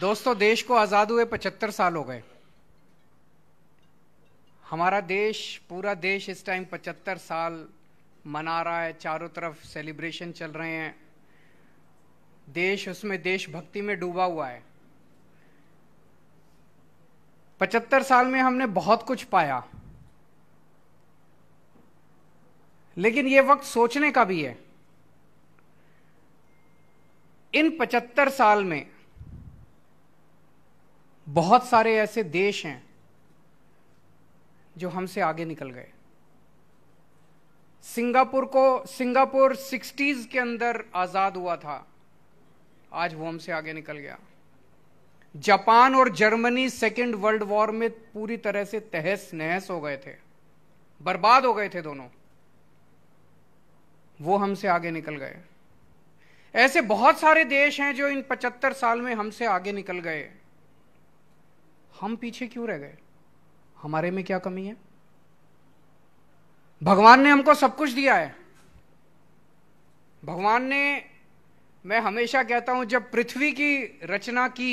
दोस्तों देश को आज़ाद हुए पचहत्तर साल हो गए हमारा देश पूरा देश इस टाइम पचहत्तर साल मना रहा है चारों तरफ सेलिब्रेशन चल रहे हैं देश उसमें देशभक्ति में डूबा हुआ है पचहत्तर साल में हमने बहुत कुछ पाया लेकिन यह वक्त सोचने का भी है इन पचहत्तर साल में बहुत सारे ऐसे देश हैं जो हमसे आगे निकल गए सिंगापुर को सिंगापुर सिक्सटीज के अंदर आज़ाद हुआ था आज वो हमसे आगे निकल गया जापान और जर्मनी सेकेंड वर्ल्ड वॉर में पूरी तरह से तहस नहस हो गए थे बर्बाद हो गए थे दोनों वो हमसे आगे निकल गए ऐसे बहुत सारे देश हैं जो इन पचहत्तर साल में हमसे आगे निकल गए हम पीछे क्यों रह गए हमारे में क्या कमी है भगवान ने हमको सब कुछ दिया है भगवान ने मैं हमेशा कहता हूं जब पृथ्वी की रचना की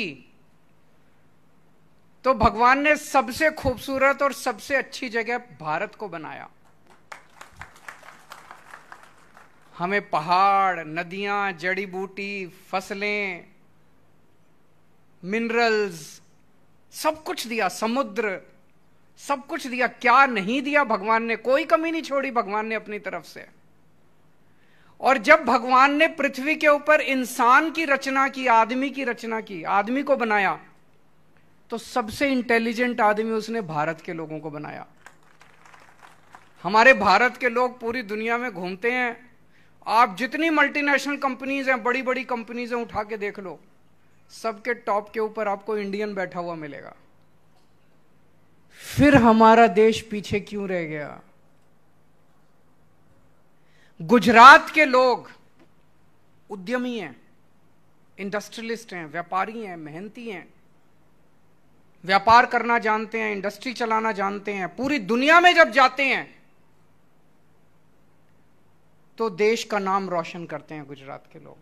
तो भगवान ने सबसे खूबसूरत और सबसे अच्छी जगह भारत को बनाया हमें पहाड़ नदियां जड़ी बूटी फसलें मिनरल्स सब कुछ दिया समुद्र सब कुछ दिया क्या नहीं दिया भगवान ने कोई कमी नहीं छोड़ी भगवान ने अपनी तरफ से और जब भगवान ने पृथ्वी के ऊपर इंसान की रचना की आदमी की रचना की आदमी को बनाया तो सबसे इंटेलिजेंट आदमी उसने भारत के लोगों को बनाया हमारे भारत के लोग पूरी दुनिया में घूमते हैं आप जितनी मल्टीनेशनल कंपनीज हैं बड़ी बड़ी कंपनीज हैं उठा के देख लो सबके टॉप के ऊपर आपको इंडियन बैठा हुआ मिलेगा फिर हमारा देश पीछे क्यों रह गया गुजरात के लोग उद्यमी हैं इंडस्ट्रियलिस्ट हैं व्यापारी हैं मेहनती हैं व्यापार करना जानते हैं इंडस्ट्री चलाना जानते हैं पूरी दुनिया में जब जाते हैं तो देश का नाम रोशन करते हैं गुजरात के लोग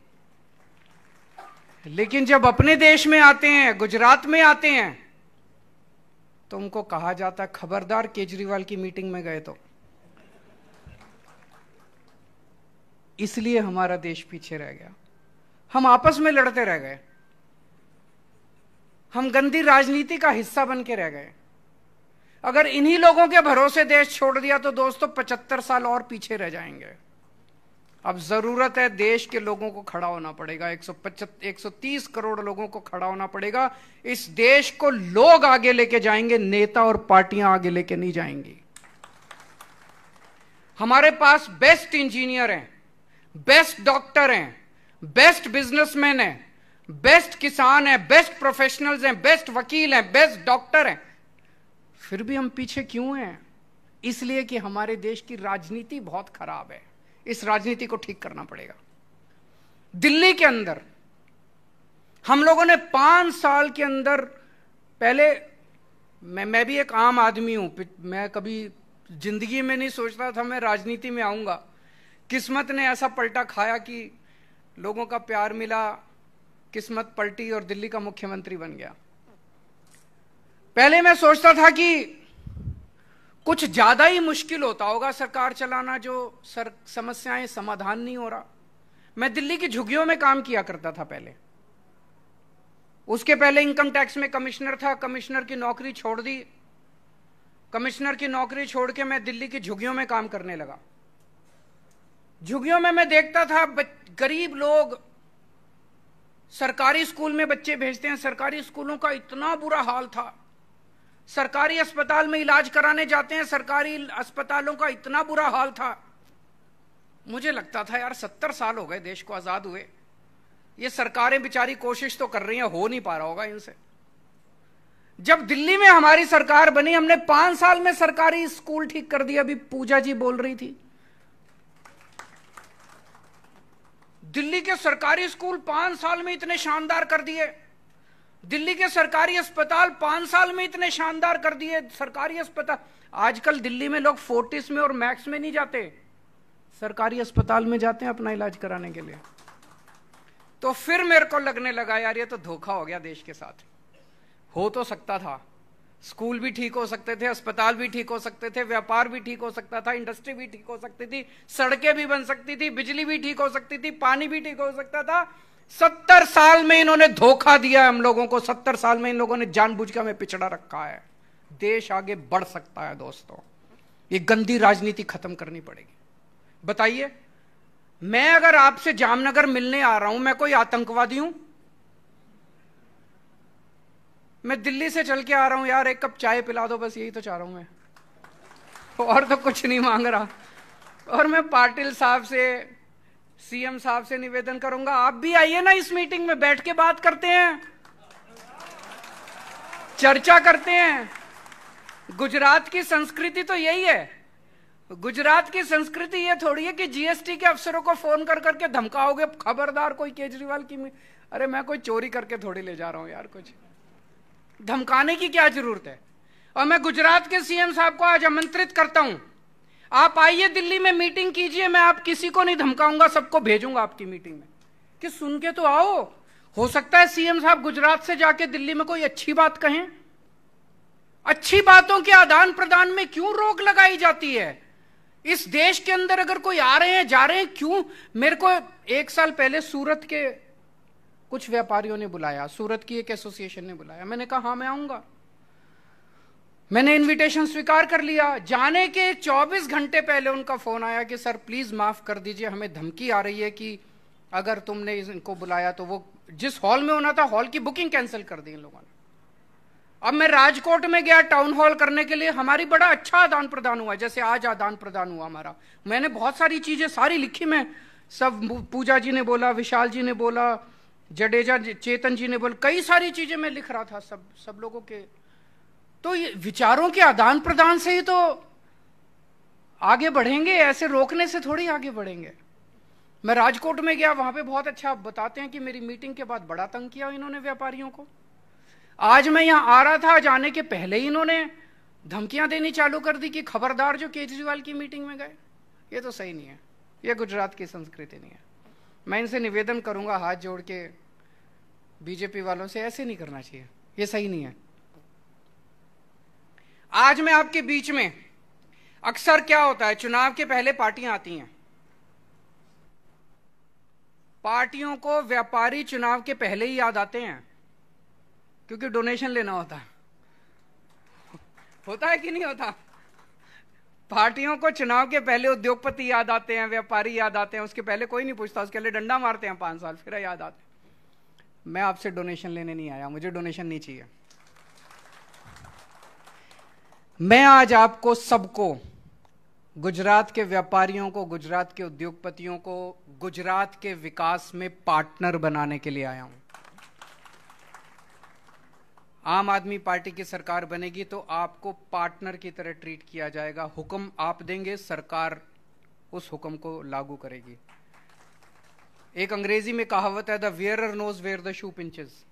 लेकिन जब अपने देश में आते हैं गुजरात में आते हैं तो उनको कहा जाता खबरदार केजरीवाल की मीटिंग में गए तो इसलिए हमारा देश पीछे रह गया हम आपस में लड़ते रह गए हम गंदी राजनीति का हिस्सा बन के रह गए अगर इन्हीं लोगों के भरोसे देश छोड़ दिया तो दोस्तों तो पचहत्तर साल और पीछे रह जाएंगे अब जरूरत है देश के लोगों को खड़ा होना पड़ेगा सौ 130 करोड़ लोगों को खड़ा होना पड़ेगा इस देश को लोग आगे लेके जाएंगे नेता और पार्टियां आगे लेके नहीं जाएंगी हमारे पास बेस्ट इंजीनियर हैं बेस्ट डॉक्टर हैं बेस्ट बिजनेसमैन हैं बेस्ट किसान हैं बेस्ट प्रोफेशनल्स हैं बेस्ट वकील हैं बेस्ट डॉक्टर हैं फिर भी हम पीछे क्यों हैं इसलिए कि हमारे देश की राजनीति बहुत खराब है इस राजनीति को ठीक करना पड़ेगा दिल्ली के अंदर हम लोगों ने पांच साल के अंदर पहले मैं मैं भी एक आम आदमी हूं मैं कभी जिंदगी में नहीं सोचता था मैं राजनीति में आऊंगा किस्मत ने ऐसा पलटा खाया कि लोगों का प्यार मिला किस्मत पलटी और दिल्ली का मुख्यमंत्री बन गया पहले मैं सोचता था कि कुछ ज्यादा ही मुश्किल होता होगा सरकार चलाना जो सर समस्याएं समाधान नहीं हो रहा मैं दिल्ली की झुग्गियों में काम किया करता था पहले उसके पहले इनकम टैक्स में कमिश्नर था कमिश्नर की नौकरी छोड़ दी कमिश्नर की नौकरी छोड़ के मैं दिल्ली की झुग्गियों में काम करने लगा झुग्गियों में मैं देखता था गरीब लोग सरकारी स्कूल में बच्चे भेजते हैं सरकारी स्कूलों का इतना बुरा हाल था सरकारी अस्पताल में इलाज कराने जाते हैं सरकारी अस्पतालों का इतना बुरा हाल था मुझे लगता था यार सत्तर साल हो गए देश को आज़ाद हुए ये सरकारें बेचारी कोशिश तो कर रही हैं हो नहीं पा रहा होगा इनसे जब दिल्ली में हमारी सरकार बनी हमने पांच साल में सरकारी स्कूल ठीक कर दिया अभी पूजा जी बोल रही थी दिल्ली के सरकारी स्कूल पांच साल में इतने शानदार कर दिए दिल्ली के सरकारी अस्पताल पांच साल में इतने शानदार कर दिए सरकारी अस्पताल आजकल दिल्ली में लोग फोर्टिस में और मैक्स में नहीं जाते सरकारी अस्पताल में जाते हैं अपना इलाज कराने के लिए तो फिर मेरे को लगने लगा यार ये तो धोखा हो गया देश के साथ हो तो सकता था स्कूल भी ठीक हो सकते थे अस्पताल भी ठीक हो सकते थे व्यापार भी ठीक हो सकता था इंडस्ट्री भी ठीक हो सकती थी सड़कें भी बन सकती थी बिजली भी ठीक हो सकती थी पानी भी ठीक हो सकता था सत्तर साल में इन्होंने धोखा दिया हम लोगों को सत्तर साल में इन लोगों ने जानबूझ के हमें पिछड़ा रखा है देश आगे बढ़ सकता है दोस्तों ये गंदी राजनीति खत्म करनी पड़ेगी बताइए मैं अगर आपसे जामनगर मिलने आ रहा हूं मैं कोई आतंकवादी हूं मैं दिल्ली से चल के आ रहा हूं यार एक कप चाय पिला दो बस यही तो चाह रहा हूं मैं और तो कुछ नहीं मांग रहा और मैं पाटिल साहब से सीएम साहब से निवेदन करूंगा आप भी आइए ना इस मीटिंग में बैठ के बात करते हैं चर्चा करते हैं गुजरात की संस्कृति तो यही है गुजरात की संस्कृति ये थोड़ी है कि जीएसटी के अफसरों को फोन कर करके धमकाओगे खबरदार कोई केजरीवाल की अरे मैं कोई चोरी करके थोड़ी ले जा रहा हूं यार कुछ धमकाने की क्या जरूरत है और मैं गुजरात के सीएम साहब को आज आमंत्रित करता हूं आप आइए दिल्ली में मीटिंग कीजिए मैं आप किसी को नहीं धमकाऊंगा सबको भेजूंगा आपकी मीटिंग में कि सुन के तो आओ हो सकता है सीएम साहब गुजरात से जाके दिल्ली में कोई अच्छी बात कहें अच्छी बातों के आदान प्रदान में क्यों रोक लगाई जाती है इस देश के अंदर अगर कोई आ रहे हैं जा रहे हैं क्यों मेरे को एक साल पहले सूरत के कुछ व्यापारियों ने बुलाया सूरत की एक एसोसिएशन ने बुलाया मैंने कहा हाँ मैं आऊंगा मैंने इनविटेशन स्वीकार कर लिया जाने के 24 घंटे पहले उनका फोन आया कि सर प्लीज माफ कर दीजिए हमें धमकी आ रही है कि अगर तुमने इनको बुलाया तो वो जिस हॉल में होना था हॉल की बुकिंग कैंसिल कर दी इन लोगों ने अब मैं राजकोट में गया टाउन हॉल करने के लिए हमारी बड़ा अच्छा आदान प्रदान हुआ जैसे आज आदान प्रदान हुआ हमारा मैंने बहुत सारी चीजें सारी लिखी मैं सब पूजा जी ने बोला विशाल जी ने बोला जडेजा चेतन जी ने बोला कई सारी चीजें मैं लिख रहा था सब सब लोगों के तो ये विचारों के आदान प्रदान से ही तो आगे बढ़ेंगे ऐसे रोकने से थोड़ी आगे बढ़ेंगे मैं राजकोट में गया वहां पे बहुत अच्छा बताते हैं कि मेरी मीटिंग के बाद बड़ा तंग किया इन्होंने व्यापारियों को आज मैं यहाँ आ रहा था जाने के पहले ही इन्होंने धमकियां देनी चालू कर दी कि खबरदार जो केजरीवाल की मीटिंग में गए ये तो सही नहीं है ये गुजरात की संस्कृति नहीं है मैं इनसे निवेदन करूंगा हाथ जोड़ के बीजेपी वालों से ऐसे नहीं करना चाहिए ये सही नहीं है आज मैं आपके बीच में अक्सर क्या होता है चुनाव के पहले पार्टियां आती हैं पार्टियों को व्यापारी चुनाव के पहले ही याद आते हैं क्योंकि डोनेशन लेना होता है होता है कि नहीं होता पार्टियों को चुनाव के पहले उद्योगपति याद आते हैं व्यापारी याद आते हैं उसके पहले कोई नहीं पूछता उसके लिए डंडा मारते हैं पांच साल फिर याद आते हैं मैं आपसे डोनेशन लेने नहीं आया मुझे डोनेशन नहीं चाहिए मैं आज आपको सबको गुजरात के व्यापारियों को गुजरात के उद्योगपतियों को गुजरात के विकास में पार्टनर बनाने के लिए आया हूं आम आदमी पार्टी की सरकार बनेगी तो आपको पार्टनर की तरह ट्रीट किया जाएगा हुक्म आप देंगे सरकार उस हुक्म को लागू करेगी एक अंग्रेजी में कहावत है the wearer knows where the shoe pinches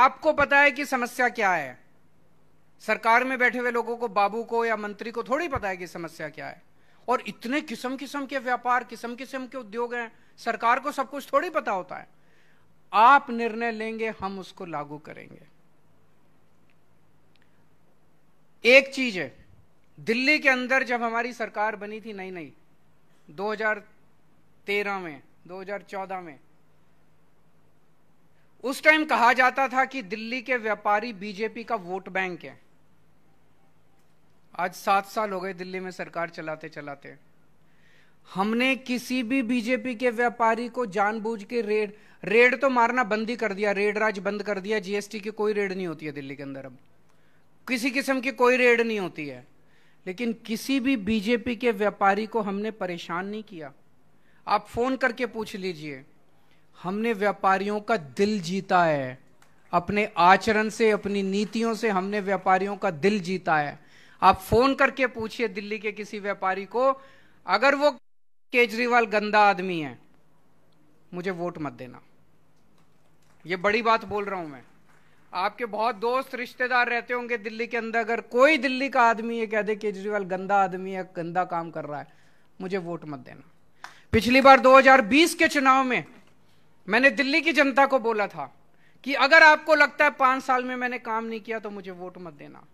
आपको पता है कि समस्या क्या है सरकार में बैठे हुए लोगों को बाबू को या मंत्री को थोड़ी पता है कि समस्या क्या है और इतने किस्म किस्म के व्यापार किस्म किस्म के उद्योग हैं सरकार को सब कुछ थोड़ी पता होता है आप निर्णय लेंगे हम उसको लागू करेंगे एक चीज है दिल्ली के अंदर जब हमारी सरकार बनी थी नई नई 2013 में 2014 में उस टाइम कहा जाता था कि दिल्ली के व्यापारी बीजेपी का वोट बैंक है आज सात साल हो गए दिल्ली में सरकार चलाते चलाते हमने किसी भी बीजेपी के व्यापारी को जानबूझ के रेड रेड तो मारना बंद ही कर दिया रेड राज बंद कर दिया जीएसटी की कोई रेड नहीं होती है दिल्ली के अंदर अब किसी किस्म की कोई रेड नहीं होती है लेकिन किसी भी बीजेपी के व्यापारी को हमने परेशान नहीं किया आप फोन करके पूछ लीजिए हमने व्यापारियों का दिल जीता है अपने आचरण से अपनी नीतियों से हमने व्यापारियों का दिल जीता है आप फोन करके पूछिए दिल्ली के किसी व्यापारी को अगर वो केजरीवाल गंदा आदमी है मुझे वोट मत देना ये बड़ी बात बोल रहा हूं मैं आपके बहुत दोस्त रिश्तेदार रहते होंगे दिल्ली के अंदर अगर कोई दिल्ली का आदमी ये कह दे केजरीवाल गंदा आदमी है गंदा काम कर रहा है मुझे वोट मत देना पिछली बार 2020 के चुनाव में मैंने दिल्ली की जनता को बोला था कि अगर आपको लगता है पांच साल में मैंने काम नहीं किया तो मुझे वोट मत देना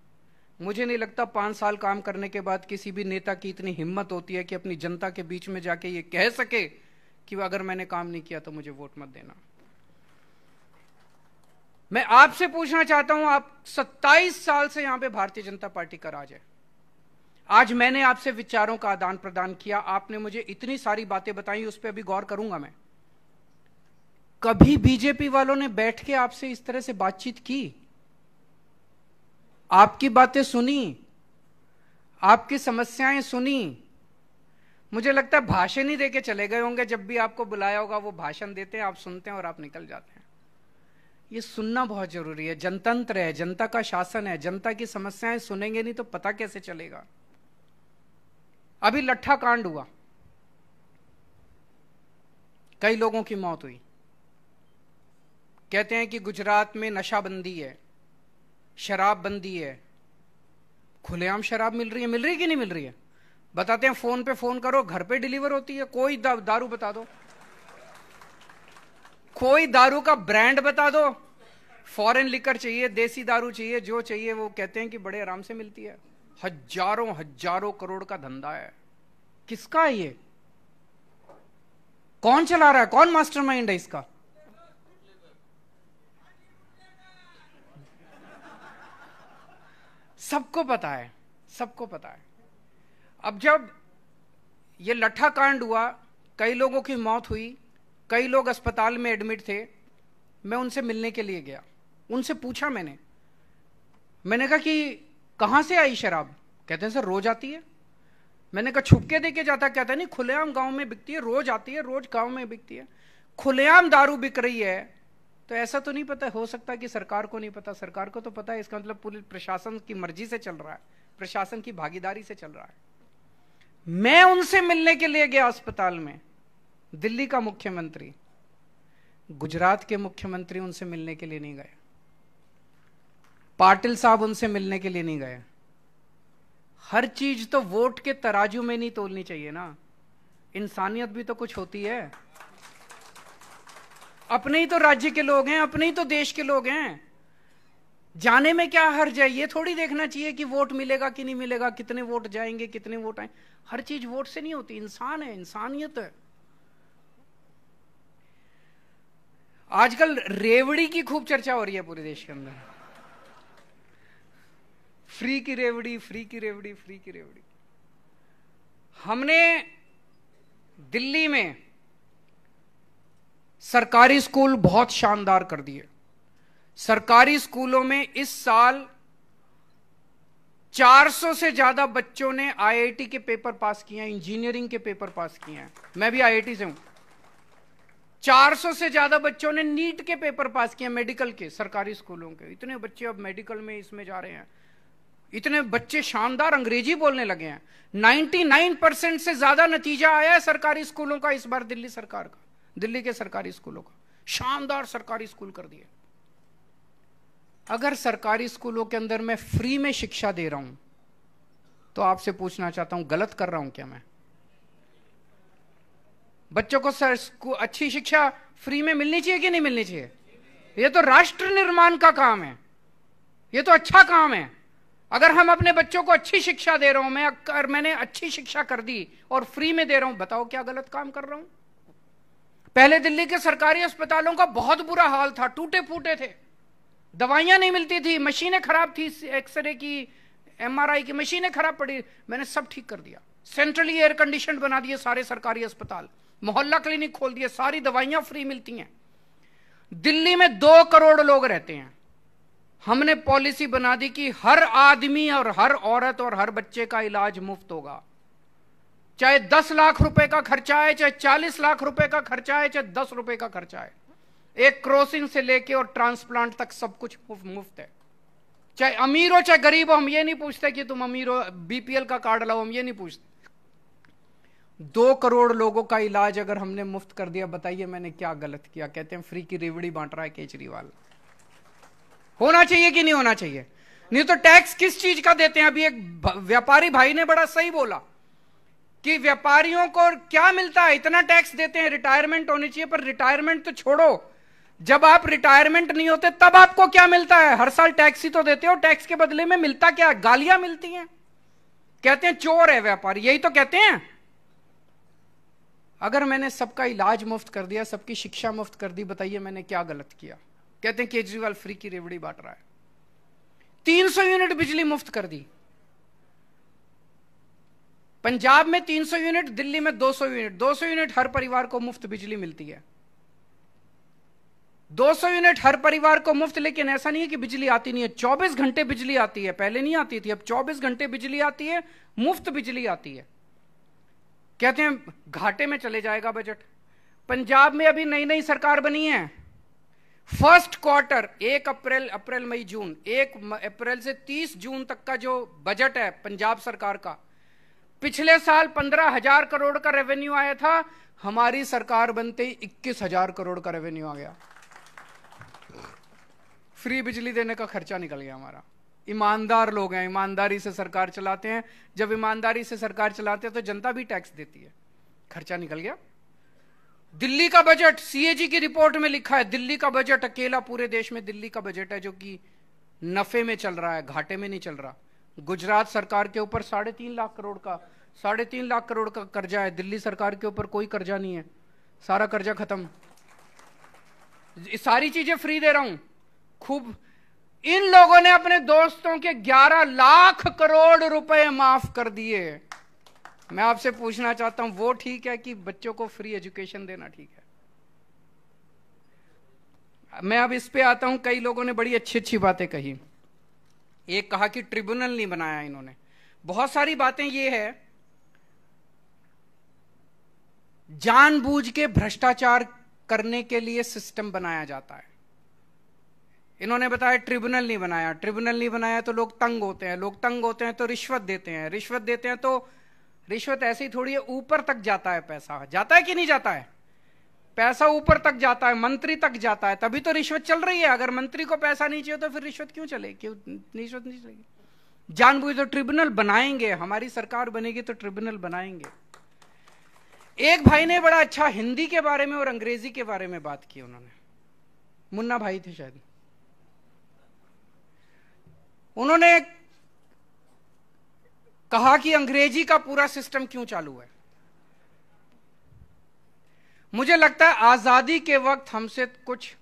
मुझे नहीं लगता पांच साल काम करने के बाद किसी भी नेता की इतनी हिम्मत होती है कि अपनी जनता के बीच में जाके ये कह सके कि अगर मैंने काम नहीं किया तो मुझे वोट मत देना मैं आपसे पूछना चाहता हूं आप 27 साल से यहां पे भारतीय जनता पार्टी का राज है आज मैंने आपसे विचारों का आदान प्रदान किया आपने मुझे इतनी सारी बातें बताई उस पर अभी गौर करूंगा मैं कभी बीजेपी वालों ने बैठ के आपसे इस तरह से बातचीत की आपकी बातें सुनी आपकी समस्याएं सुनी मुझे लगता है भाषण ही देके चले गए होंगे जब भी आपको बुलाया होगा वो भाषण देते हैं आप सुनते हैं और आप निकल जाते हैं ये सुनना बहुत जरूरी है जनतंत्र है जनता का शासन है जनता की समस्याएं सुनेंगे नहीं तो पता कैसे चलेगा अभी लट्ठा कांड हुआ कई लोगों की मौत हुई कहते हैं कि गुजरात में नशाबंदी है शराब बंदी है खुलेआम शराब मिल रही है मिल रही कि नहीं मिल रही है बताते हैं फोन पे फोन करो घर पे डिलीवर होती है कोई दा, दारू बता दो कोई दारू का ब्रांड बता दो फॉरेन लिकर चाहिए देसी दारू चाहिए जो चाहिए वो कहते हैं कि बड़े आराम से मिलती है हजारों हजारों करोड़ का धंधा है किसका है ये कौन चला रहा है कौन मास्टरमाइंड है इसका सबको पता है सबको पता है अब जब ये लट्ठा कांड हुआ कई लोगों की मौत हुई कई लोग अस्पताल में एडमिट थे मैं उनसे मिलने के लिए गया उनसे पूछा मैंने मैंने कहा कि कहाँ से आई शराब कहते हैं सर रोज आती है मैंने कहा छुपके दे के जाता कहता नहीं खुलेआम गांव में बिकती है रोज आती है रोज गांव में बिकती है खुलेआम दारू बिक रही है तो ऐसा तो नहीं पता हो सकता कि सरकार को नहीं पता सरकार को तो पता है इसका मतलब पूरे प्रशासन की मर्जी से चल रहा है प्रशासन की भागीदारी से चल रहा है मैं उनसे मिलने के लिए गया अस्पताल में दिल्ली का मुख्यमंत्री गुजरात के मुख्यमंत्री उनसे मिलने के लिए नहीं गए पाटिल साहब उनसे मिलने के लिए नहीं गए हर चीज तो वोट के तराजू में नहीं तोलनी चाहिए ना इंसानियत भी तो कुछ होती है अपने ही तो राज्य के लोग हैं अपने ही तो देश के लोग हैं जाने में क्या हर्ज है ये थोड़ी देखना चाहिए कि वोट मिलेगा कि नहीं मिलेगा कितने वोट जाएंगे कितने वोट आए हर चीज वोट से नहीं होती इंसान है इंसानियत है आजकल रेवड़ी की खूब चर्चा हो रही है पूरे देश के अंदर फ्री की रेवड़ी फ्री की रेवड़ी फ्री की रेवड़ी हमने दिल्ली में सरकारी स्कूल बहुत शानदार कर दिए सरकारी स्कूलों में इस साल 400 से ज्यादा बच्चों ने आईआईटी के पेपर पास किए हैं इंजीनियरिंग के पेपर पास किए हैं मैं भी आईआईटी से हूं 400 से ज्यादा बच्चों ने नीट के पेपर पास किए मेडिकल के सरकारी स्कूलों के इतने बच्चे अब मेडिकल में इसमें जा रहे हैं इतने बच्चे शानदार अंग्रेजी बोलने लगे हैं 99 परसेंट से ज्यादा नतीजा आया है सरकारी स्कूलों का इस बार दिल्ली सरकार का दिल्ली के सरकारी स्कूलों का शानदार सरकारी स्कूल कर दिए अगर सरकारी स्कूलों के अंदर मैं फ्री में शिक्षा दे रहा हूं तो आपसे पूछना चाहता हूं गलत कर रहा हूं क्या मैं बच्चों को सर अच्छी शिक्षा फ्री में मिलनी चाहिए कि नहीं मिलनी चाहिए यह तो राष्ट्र निर्माण का काम है यह तो अच्छा काम है अगर हम अपने बच्चों को अच्छी शिक्षा दे रहा हूं मैं अगर मैंने अच्छी शिक्षा कर दी और फ्री में दे रहा हूं बताओ क्या गलत काम कर रहा हूं पहले दिल्ली के सरकारी अस्पतालों का बहुत बुरा हाल था टूटे फूटे थे दवाइयां नहीं मिलती थी मशीनें खराब थी एक्सरे की एमआरआई की मशीनें खराब पड़ी मैंने सब ठीक कर दिया सेंट्रली एयर कंडीशन बना दिए सारे सरकारी अस्पताल मोहल्ला क्लिनिक खोल दिए सारी दवाइयां फ्री मिलती हैं दिल्ली में दो करोड़ लोग रहते हैं हमने पॉलिसी बना दी कि हर आदमी और हर औरत और हर बच्चे का इलाज मुफ्त होगा चाहे दस लाख रुपए का खर्चा है चाहे चालीस लाख रुपए का खर्चा है चाहे दस रुपए का खर्चा है एक क्रोसिंग से लेके और ट्रांसप्लांट तक सब कुछ मुफ्त है चाहे अमीर हो चाहे गरीब हो हम ये नहीं पूछते कि तुम अमीर हो बीपीएल का कार्ड लाओ हम ये नहीं पूछते दो करोड़ लोगों का इलाज अगर हमने मुफ्त कर दिया बताइए मैंने क्या गलत किया कहते हैं फ्री की रेवड़ी बांट रहा है केजरीवाल होना चाहिए कि नहीं होना चाहिए नहीं तो टैक्स किस चीज का देते हैं अभी एक व्यापारी भाई ने बड़ा सही बोला कि व्यापारियों को क्या मिलता है इतना टैक्स देते हैं रिटायरमेंट होनी चाहिए पर रिटायरमेंट तो छोड़ो जब आप रिटायरमेंट नहीं होते तब आपको क्या मिलता है हर साल टैक्स ही तो देते हो टैक्स के बदले में मिलता क्या गालियां मिलती हैं कहते हैं चोर है व्यापारी यही तो कहते हैं अगर मैंने सबका इलाज मुफ्त कर दिया सबकी शिक्षा मुफ्त कर दी बताइए मैंने क्या गलत किया कहते हैं केजरीवाल फ्री की रेवड़ी बांट रहा है 300 यूनिट बिजली मुफ्त कर दी पंजाब में 300 यूनिट दिल्ली में 200 यूनिट 200 यूनिट हर परिवार को मुफ्त बिजली मिलती है 200 यूनिट हर परिवार को मुफ्त लेकिन ऐसा नहीं है कि बिजली आती नहीं है 24 घंटे बिजली आती है पहले नहीं आती थी अब 24 घंटे बिजली आती है मुफ्त बिजली आती है कहते हैं घाटे में चले जाएगा बजट पंजाब में अभी नई नई सरकार बनी है फर्स्ट क्वार्टर एक अप्रैल अप्रैल मई जून एक अप्रैल से तीस जून तक का जो बजट है पंजाब सरकार का पिछले साल पंद्रह हजार करोड़ का रेवेन्यू आया था हमारी सरकार बनते ही इक्कीस हजार करोड़ का रेवेन्यू आ गया फ्री बिजली देने का खर्चा निकल गया हमारा ईमानदार लोग हैं ईमानदारी से सरकार चलाते हैं जब ईमानदारी से सरकार चलाते हैं तो जनता भी टैक्स देती है खर्चा निकल गया दिल्ली का बजट सीएजी की रिपोर्ट में लिखा है दिल्ली का बजट अकेला पूरे देश में दिल्ली का बजट है जो कि नफे में चल रहा है घाटे में नहीं चल रहा गुजरात सरकार के ऊपर साढ़े तीन लाख करोड़ का साढ़े तीन लाख करोड़ का कर्जा है दिल्ली सरकार के ऊपर कोई कर्जा नहीं है सारा कर्जा खत्म सारी चीजें फ्री दे रहा हूं खूब इन लोगों ने अपने दोस्तों के 11 लाख करोड़ रुपए माफ कर दिए मैं आपसे पूछना चाहता हूं वो ठीक है कि बच्चों को फ्री एजुकेशन देना ठीक है मैं अब इस पे आता हूं कई लोगों ने बड़ी अच्छी अच्छी बातें कही एक कहा कि ट्रिब्यूनल नहीं बनाया इन्होंने बहुत सारी बातें ये है जानबूझ के भ्रष्टाचार करने के लिए सिस्टम बनाया जाता है इन्होंने बताया ट्रिब्यूनल नहीं बनाया ट्रिब्यूनल नहीं बनाया तो लोग तंग होते हैं लोग तंग होते हैं तो रिश्वत देते हैं रिश्वत देते हैं तो रिश्वत ऐसे ही थोड़ी ऊपर तक जाता है पैसा जाता है कि नहीं जाता है पैसा ऊपर तक जाता है मंत्री तक जाता है तभी तो रिश्वत चल रही है अगर मंत्री को पैसा नहीं चाहिए तो फिर रिश्वत क्यों चले क्यों रिश्वत नहीं चलेगी जानबूझ तो ट्रिब्यूनल बनाएंगे हमारी सरकार बनेगी तो ट्रिब्यूनल बनाएंगे एक भाई ने बड़ा अच्छा हिंदी के बारे में और अंग्रेजी के बारे में बात की उन्होंने मुन्ना भाई थे शायद उन्होंने कहा कि अंग्रेजी का पूरा सिस्टम क्यों चालू है मुझे लगता है आज़ादी के वक्त हमसे कुछ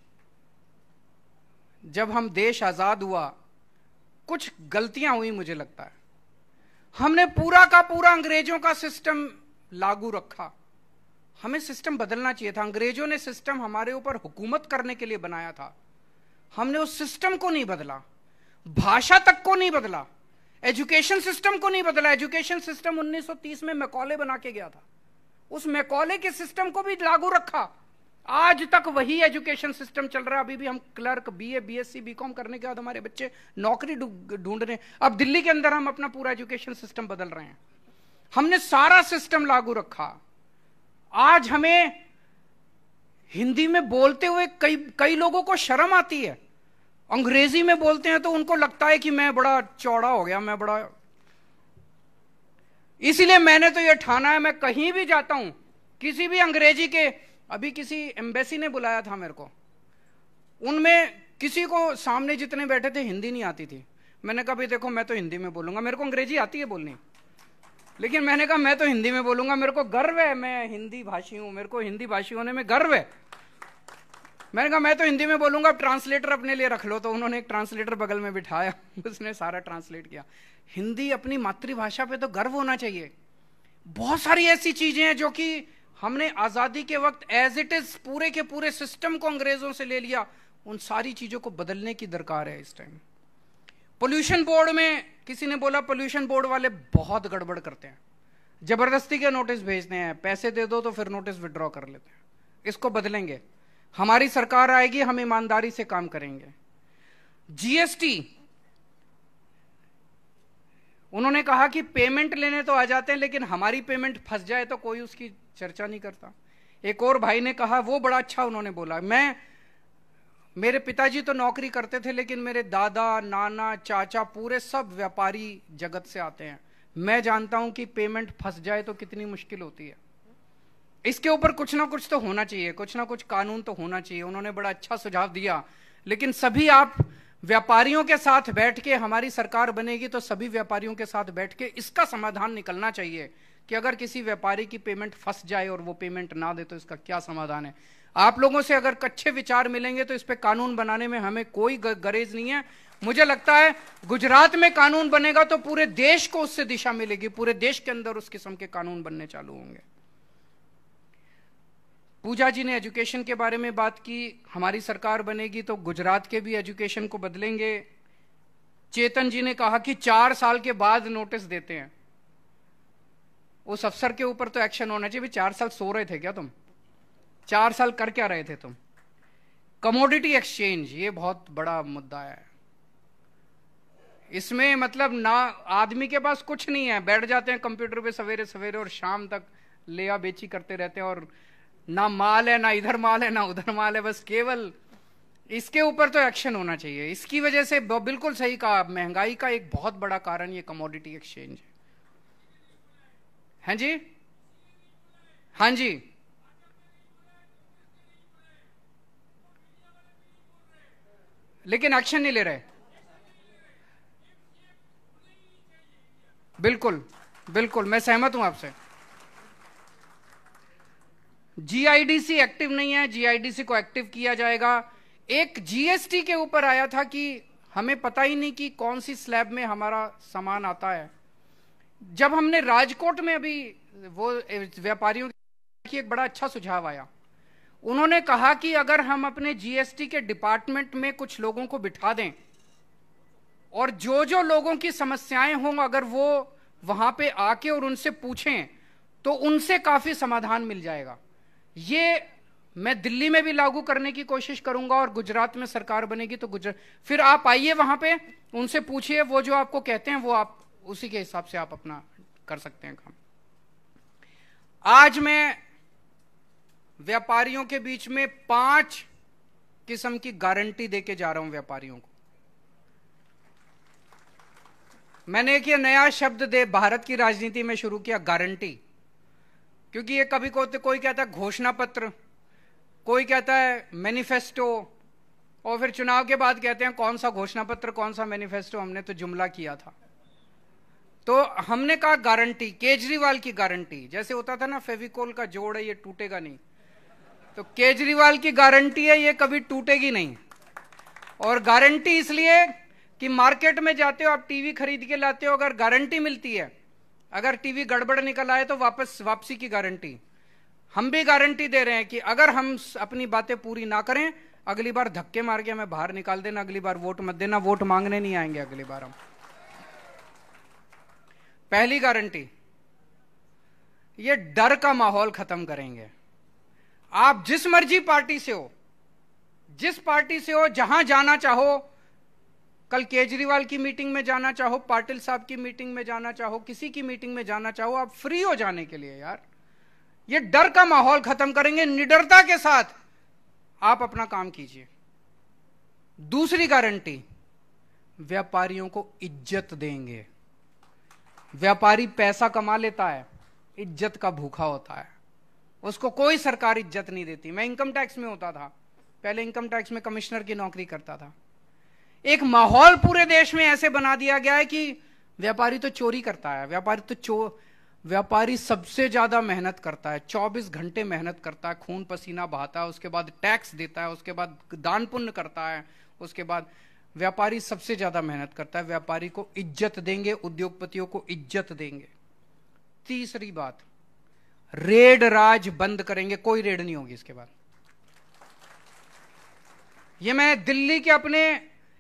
जब हम देश आज़ाद हुआ कुछ गलतियां हुई मुझे लगता है हमने पूरा का पूरा अंग्रेजों का सिस्टम लागू रखा हमें सिस्टम बदलना चाहिए था अंग्रेजों ने सिस्टम हमारे ऊपर हुकूमत करने के लिए बनाया था हमने उस सिस्टम को नहीं बदला भाषा तक को नहीं बदला एजुकेशन सिस्टम को नहीं बदला एजुकेशन सिस्टम 1930 में मैकॉले बना के गया था उस मैकॉले के सिस्टम को भी लागू रखा आज तक वही एजुकेशन सिस्टम चल रहा है अभी भी हम क्लर्क बीए बीएससी बीकॉम करने के बाद हमारे बच्चे नौकरी ढूंढ रहे हैं अब दिल्ली के अंदर हम अपना पूरा एजुकेशन सिस्टम बदल रहे हैं हमने सारा सिस्टम लागू रखा आज हमें हिंदी में बोलते हुए कई कई लोगों को शर्म आती है अंग्रेजी में बोलते हैं तो उनको लगता है कि मैं बड़ा चौड़ा हो गया मैं बड़ा इसीलिए मैंने तो ये ठाना है मैं कहीं भी जाता हूं किसी भी अंग्रेजी के अभी किसी एम्बेसी ने बुलाया था मेरे को उनमें किसी को सामने जितने बैठे थे हिंदी नहीं आती थी मैंने कहा भाई देखो मैं तो हिंदी में बोलूंगा मेरे को अंग्रेजी आती है बोलनी लेकिन मैंने कहा मैं तो हिंदी में बोलूंगा मेरे को गर्व है मैं हिंदी भाषी हूं मेरे को हिंदी भाषी होने में गर्व है मैंने कहा मैं तो हिंदी में बोलूंगा ट्रांसलेटर अपने लिए रख लो तो उन्होंने एक ट्रांसलेटर बगल में बिठाया उसने सारा ट्रांसलेट किया हिंदी अपनी मातृभाषा पे तो गर्व होना चाहिए बहुत सारी ऐसी चीजें हैं जो कि हमने आजादी के वक्त एज इट इज पूरे के पूरे सिस्टम को अंग्रेजों से ले लिया उन सारी चीजों को बदलने की दरकार है इस टाइम पोल्यूशन बोर्ड में किसी ने बोला पोल्यूशन बोर्ड वाले बहुत गड़बड़ करते हैं जबरदस्ती के नोटिस भेजते हैं पैसे दे दो तो फिर नोटिस विड्रॉ कर लेते हैं इसको बदलेंगे हमारी सरकार आएगी हम ईमानदारी से काम करेंगे जीएसटी उन्होंने कहा कि पेमेंट लेने तो आ जाते हैं लेकिन हमारी पेमेंट फंस जाए तो कोई उसकी चर्चा नहीं करता एक और भाई ने कहा वो बड़ा अच्छा उन्होंने बोला मैं मेरे पिताजी तो नौकरी करते थे लेकिन मेरे दादा नाना चाचा पूरे सब व्यापारी जगत से आते हैं मैं जानता हूं कि पेमेंट फंस जाए तो कितनी मुश्किल होती है इसके ऊपर कुछ ना कुछ तो होना चाहिए कुछ ना कुछ कानून तो होना चाहिए उन्होंने बड़ा अच्छा सुझाव दिया लेकिन सभी आप व्यापारियों के साथ बैठ के हमारी सरकार बनेगी तो सभी व्यापारियों के साथ बैठ के इसका समाधान निकलना चाहिए कि अगर किसी व्यापारी की पेमेंट फंस जाए और वो पेमेंट ना दे तो इसका क्या समाधान है आप लोगों से अगर कच्चे विचार मिलेंगे तो इस पर कानून बनाने में हमें कोई गरेज नहीं है मुझे लगता है गुजरात में कानून बनेगा तो पूरे देश को उससे दिशा मिलेगी पूरे देश के अंदर उस किस्म के कानून बनने चालू होंगे पूजा जी ने एजुकेशन के बारे में बात की हमारी सरकार बनेगी तो गुजरात के भी एजुकेशन को बदलेंगे चेतन जी ने कहा कि चार साल के बाद नोटिस देते हैं उस अफसर के ऊपर तो एक्शन होना चाहिए चार साल सो रहे थे क्या तुम चार साल कर क्या रहे थे तुम कमोडिटी एक्सचेंज ये बहुत बड़ा मुद्दा है इसमें मतलब ना आदमी के पास कुछ नहीं है बैठ जाते हैं कंप्यूटर पे सवेरे सवेरे और शाम तक ले बेची करते रहते हैं और ना माल है ना इधर माल है ना उधर माल है बस केवल इसके ऊपर तो एक्शन होना चाहिए इसकी वजह से बिल्कुल सही कहा महंगाई का एक बहुत बड़ा कारण ये कमोडिटी एक्सचेंज है हैं हाँ जी हाँ जी लेकिन एक्शन नहीं ले रहे बिल्कुल बिल्कुल मैं सहमत हूं आपसे जीआईडीसी एक्टिव नहीं है जीआईडीसी को एक्टिव किया जाएगा एक जीएसटी के ऊपर आया था कि हमें पता ही नहीं कि कौन सी स्लैब में हमारा सामान आता है जब हमने राजकोट में अभी वो व्यापारियों की एक बड़ा अच्छा सुझाव आया उन्होंने कहा कि अगर हम अपने जीएसटी के डिपार्टमेंट में कुछ लोगों को बिठा दें और जो जो लोगों की समस्याएं हों अगर वो वहां पे आके और उनसे पूछें तो उनसे काफी समाधान मिल जाएगा ये मैं दिल्ली में भी लागू करने की कोशिश करूंगा और गुजरात में सरकार बनेगी तो गुजरात फिर आप आइए वहां पे उनसे पूछिए वो जो आपको कहते हैं वो आप उसी के हिसाब से आप अपना कर सकते हैं काम आज मैं व्यापारियों के बीच में पांच किस्म की गारंटी देके जा रहा हूं व्यापारियों को मैंने एक ये नया शब्द दे भारत की राजनीति में शुरू किया गारंटी क्योंकि ये कभी कोते कोई कहता है घोषणा पत्र कोई कहता है मैनिफेस्टो और फिर चुनाव के बाद कहते हैं कौन सा घोषणा पत्र कौन सा मैनिफेस्टो हमने तो जुमला किया था तो हमने कहा गारंटी केजरीवाल की गारंटी जैसे होता था ना फेविकोल का जोड़ है ये टूटेगा नहीं तो केजरीवाल की गारंटी है ये कभी टूटेगी नहीं और गारंटी इसलिए कि मार्केट में जाते हो आप टीवी खरीद के लाते हो अगर गारंटी मिलती है अगर टीवी गड़बड़ निकल आए तो वापस वापसी की गारंटी हम भी गारंटी दे रहे हैं कि अगर हम अपनी बातें पूरी ना करें अगली बार धक्के मार के हमें बाहर निकाल देना अगली बार वोट मत देना वोट मांगने नहीं आएंगे अगली बार हम पहली गारंटी ये डर का माहौल खत्म करेंगे आप जिस मर्जी पार्टी से हो जिस पार्टी से हो जहां जाना चाहो कल केजरीवाल की मीटिंग में जाना चाहो पाटिल साहब की मीटिंग में जाना चाहो किसी की मीटिंग में जाना चाहो आप फ्री हो जाने के लिए यार ये डर का माहौल खत्म करेंगे निडरता के साथ आप अपना काम कीजिए दूसरी गारंटी व्यापारियों को इज्जत देंगे व्यापारी पैसा कमा लेता है इज्जत का भूखा होता है उसको कोई सरकार इज्जत नहीं देती मैं इनकम टैक्स में होता था पहले इनकम टैक्स में कमिश्नर की नौकरी करता था एक माहौल पूरे देश में ऐसे बना दिया गया है कि व्यापारी तो चोरी करता है व्यापारी तो चो व्यापारी सबसे ज्यादा मेहनत करता है 24 घंटे मेहनत करता है खून पसीना बहाता है उसके बाद टैक्स देता है उसके बाद दान पुण्य करता है उसके बाद व्यापारी सबसे ज्यादा मेहनत करता है व्यापारी को इज्जत देंगे उद्योगपतियों को इज्जत देंगे तीसरी बात रेड राज बंद करेंगे कोई रेड नहीं होगी इसके बाद ये मैं दिल्ली के अपने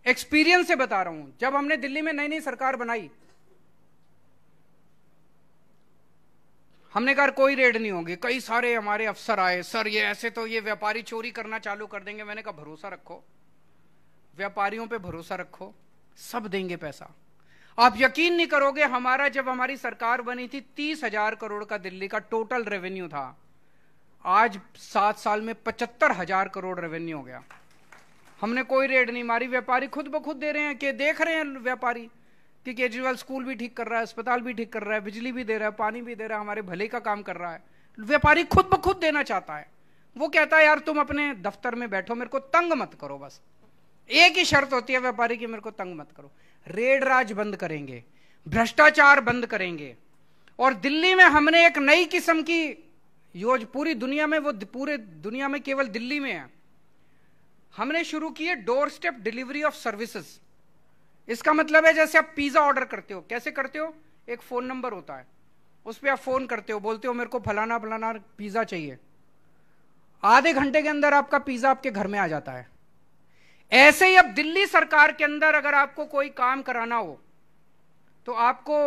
एक्सपीरियंस से बता रहा हूं जब हमने दिल्ली में नई नई सरकार बनाई हमने कहा कोई रेड नहीं होगी कई सारे हमारे अफसर आए सर ये ऐसे तो ये व्यापारी चोरी करना चालू कर देंगे मैंने कहा भरोसा रखो व्यापारियों पे भरोसा रखो सब देंगे पैसा आप यकीन नहीं करोगे हमारा जब हमारी सरकार बनी थी तीस हजार करोड़ का दिल्ली का टोटल रेवेन्यू था आज सात साल में पचहत्तर हजार करोड़ रेवेन्यू हो गया हमने कोई रेड नहीं मारी व्यापारी खुद ब खुद दे रहे हैं कि देख रहे हैं व्यापारी कि केजरीवाल स्कूल भी ठीक कर रहा है अस्पताल भी ठीक कर रहा है बिजली भी दे रहा है पानी भी दे रहा है हमारे भले का काम कर रहा है व्यापारी खुद ब खुद देना चाहता है वो कहता है यार तुम अपने दफ्तर में बैठो मेरे को तंग मत करो बस एक ही शर्त होती है व्यापारी की मेरे को तंग मत करो रेड राज बंद करेंगे भ्रष्टाचार बंद करेंगे और दिल्ली में हमने एक नई किस्म की योज पूरी दुनिया में वो पूरे दुनिया में केवल दिल्ली में है हमने शुरू किए doorstep delivery of services इसका मतलब है जैसे आप पिज्जा ऑर्डर करते हो कैसे करते हो एक फोन नंबर होता है उस पर आप फोन करते हो बोलते हो मेरे को फलाना फलाना पिज्जा चाहिए आधे घंटे के अंदर आपका पिज्जा आपके घर में आ जाता है ऐसे ही अब दिल्ली सरकार के अंदर अगर आपको कोई काम कराना हो तो आपको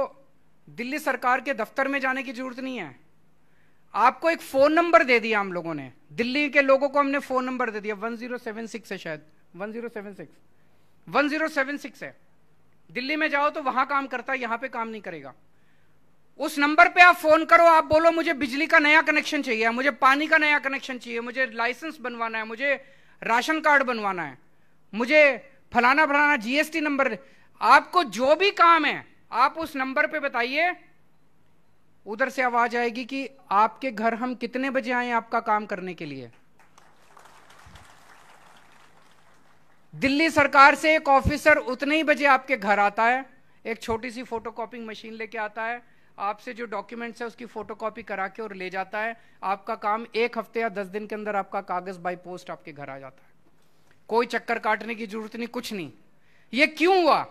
दिल्ली सरकार के दफ्तर में जाने की जरूरत नहीं है आपको एक फोन नंबर दे दिया हम लोगों ने दिल्ली के लोगों को हमने फोन नंबर दे दिया 1076 है शायद 1076 1076 है दिल्ली में जाओ तो वहां काम करता है यहां पे काम नहीं करेगा उस नंबर पे आप फोन करो आप बोलो मुझे बिजली का नया कनेक्शन चाहिए मुझे पानी का नया कनेक्शन चाहिए मुझे लाइसेंस बनवाना है मुझे राशन कार्ड बनवाना है मुझे फलाना फलाना जीएसटी नंबर आपको जो भी काम है आप उस नंबर पे बताइए उधर से आवाज आएगी कि आपके घर हम कितने बजे आए आपका काम करने के लिए दिल्ली सरकार से एक ऑफिसर उतने ही बजे आपके घर आता है एक छोटी सी फोटोकॉपिंग मशीन लेके आता है आपसे जो डॉक्यूमेंट्स है उसकी फोटोकॉपी करा के और ले जाता है आपका काम एक हफ्ते या दस दिन के अंदर आपका कागज बाई पोस्ट आपके घर आ जाता है कोई चक्कर काटने की जरूरत नहीं कुछ नहीं ये क्यों हुआ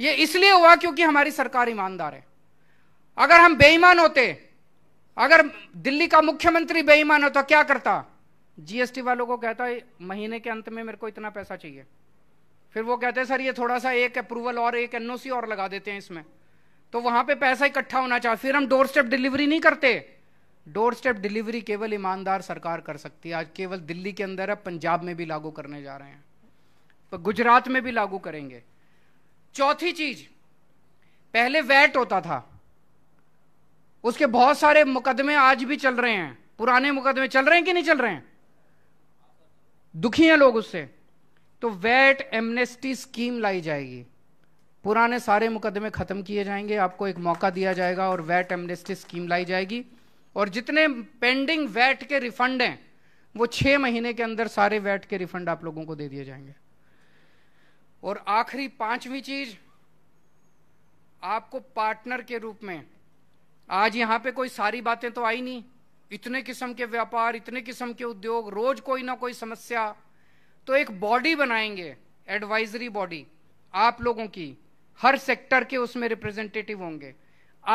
ये इसलिए हुआ क्योंकि हमारी सरकार ईमानदार है अगर हम बेईमान होते अगर दिल्ली का मुख्यमंत्री बेईमान होता तो क्या करता जीएसटी वालों को कहता है महीने के अंत में मेरे को इतना पैसा चाहिए फिर वो कहते हैं सर ये थोड़ा सा एक अप्रूवल और एक एनओसी और लगा देते हैं इसमें तो वहां पे पैसा इकट्ठा होना चाहिए फिर हम डोर स्टेप डिलीवरी नहीं करते डोर स्टेप डिलीवरी केवल ईमानदार सरकार कर सकती है आज केवल दिल्ली के अंदर है पंजाब में भी लागू करने जा रहे हैं तो गुजरात में भी लागू करेंगे चौथी चीज पहले वैट होता था उसके बहुत सारे मुकदमे आज भी चल रहे हैं पुराने मुकदमे चल रहे हैं कि नहीं चल रहे हैं दुखी हैं लोग उससे तो वैट एमनेस्टी स्कीम लाई जाएगी पुराने सारे मुकदमे खत्म किए जाएंगे आपको एक मौका दिया जाएगा और वैट एमनेस्टी स्कीम लाई जाएगी और जितने पेंडिंग वैट के रिफंड हैं वो छह महीने के अंदर सारे वैट के रिफंड आप लोगों को दे दिए जाएंगे और आखिरी पांचवी चीज आपको पार्टनर के रूप में आज यहाँ पे कोई सारी बातें तो आई नहीं इतने किस्म के व्यापार इतने किस्म के उद्योग रोज कोई ना कोई समस्या तो एक बॉडी बनाएंगे एडवाइजरी बॉडी आप लोगों की हर सेक्टर के उसमें रिप्रेजेंटेटिव होंगे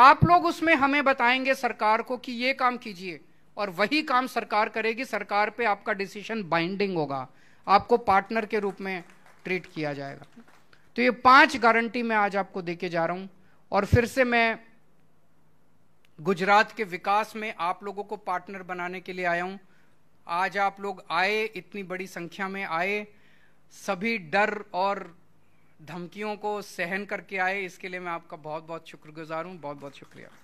आप लोग उसमें हमें बताएंगे सरकार को कि ये काम कीजिए और वही काम सरकार करेगी सरकार पे आपका डिसीजन बाइंडिंग होगा आपको पार्टनर के रूप में ट्रीट किया जाएगा तो ये पांच गारंटी मैं आज आपको देके जा रहा हूं और फिर से मैं गुजरात के विकास में आप लोगों को पार्टनर बनाने के लिए आया हूं आज आप लोग आए इतनी बड़ी संख्या में आए सभी डर और धमकियों को सहन करके आए इसके लिए मैं आपका बहुत बहुत शुक्रगुजार हूं बहुत बहुत शुक्रिया